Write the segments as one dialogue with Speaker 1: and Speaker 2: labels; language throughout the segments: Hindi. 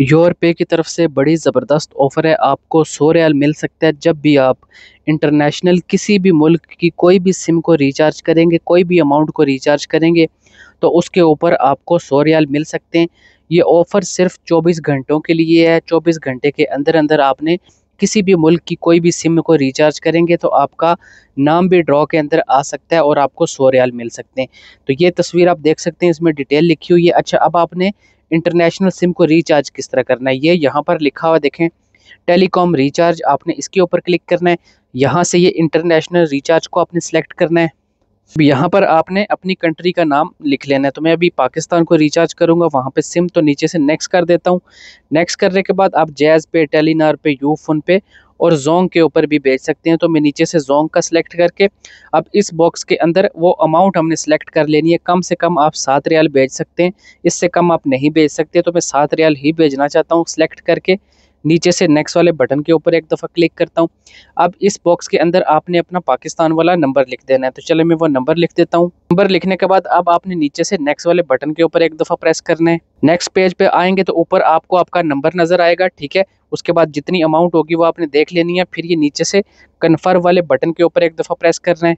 Speaker 1: योर पे की तरफ से बड़ी ज़बरदस्त ऑफ़र है आपको सौ रियाल मिल सकता है जब भी आप इंटरनेशनल किसी भी मुल्क की कोई भी सिम को रिचार्ज करेंगे कोई भी अमाउंट को रिचार्ज करेंगे तो उसके ऊपर आपको सौ रियाल मिल सकते हैं ये ऑफ़र सिर्फ चौबीस घंटों के लिए है चौबीस घंटे के अंदर अंदर आपने किसी भी मुल्क की कोई भी सिम को रिचार्ज करेंगे तो आपका नाम भी ड्रॉ के अंदर आ सकता है और आपको सौ रियाल मिल सकते हैं तो ये तस्वीर आप देख सकते हैं इसमें डिटेल लिखी हुई है अच्छा अब आपने इंटरनेशनल सिम को रिचार्ज किस तरह करना है ये यहाँ पर लिखा हुआ देखें टेलीकॉम रिचार्ज आपने इसके ऊपर क्लिक करना है यहाँ से ये इंटरनेशनल रिचार्ज को आपने सेलेक्ट करना है यहाँ पर आपने अपनी कंट्री का नाम लिख लेना है तो मैं अभी पाकिस्तान को रिचार्ज करूँगा वहाँ पे सिम तो नीचे से नेक्स्ट कर देता हूँ नेक्स्ट करने के बाद आप जैज़ पे टेलीनार पे यू फोन पे और जोंग के ऊपर भी बेच सकते हैं तो मैं नीचे से जोंग का सिलेक्ट करके अब इस बॉक्स के अंदर वो अमाउंट हमने सेलेक्ट कर लेनी है कम से कम आप सात रियाल बेच सकते हैं इससे कम आप नहीं बेच सकते तो मैं सात रियाल ही बेचना चाहता हूँ सेलेक्ट करके नीचे से नेक्स्ट वाले बटन के ऊपर एक दफ़ा क्लिक करता हूँ अब इस बॉक्स के अंदर आपने अपना पाकिस्तान वाला नंबर लिख देना है तो चले मैं वो नंबर लिख देता हूँ नंबर लिखने के बाद अब आपने नीचे से नेक्स्ट वाले बटन के ऊपर एक दफ़ा प्रेस करना है नेक्स्ट पेज पे आएंगे तो ऊपर आपको आपका नंबर नज़र आएगा ठीक है उसके बाद जितनी अमाउंट होगी वो आपने देख लेनी है फिर ये नीचे से कन्फर्म वाले बटन के ऊपर एक दफ़ा प्रेस करना है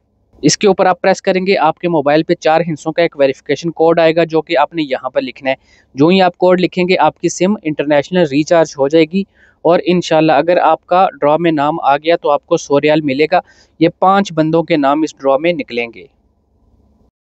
Speaker 1: इसके ऊपर आप प्रेस करेंगे आपके मोबाइल पे चार हिस्सों का एक वेरिफिकेशन कोड आएगा जो कि आपने यहाँ पर लिखना है जो ही आप कोड लिखेंगे आपकी सिम इंटरनेशनल रिचार्ज हो जाएगी और इन अगर आपका ड्रॉ में नाम आ गया तो आपको सोरेल मिलेगा ये पाँच बंदों के नाम इस ड्रॉ में निकलेंगे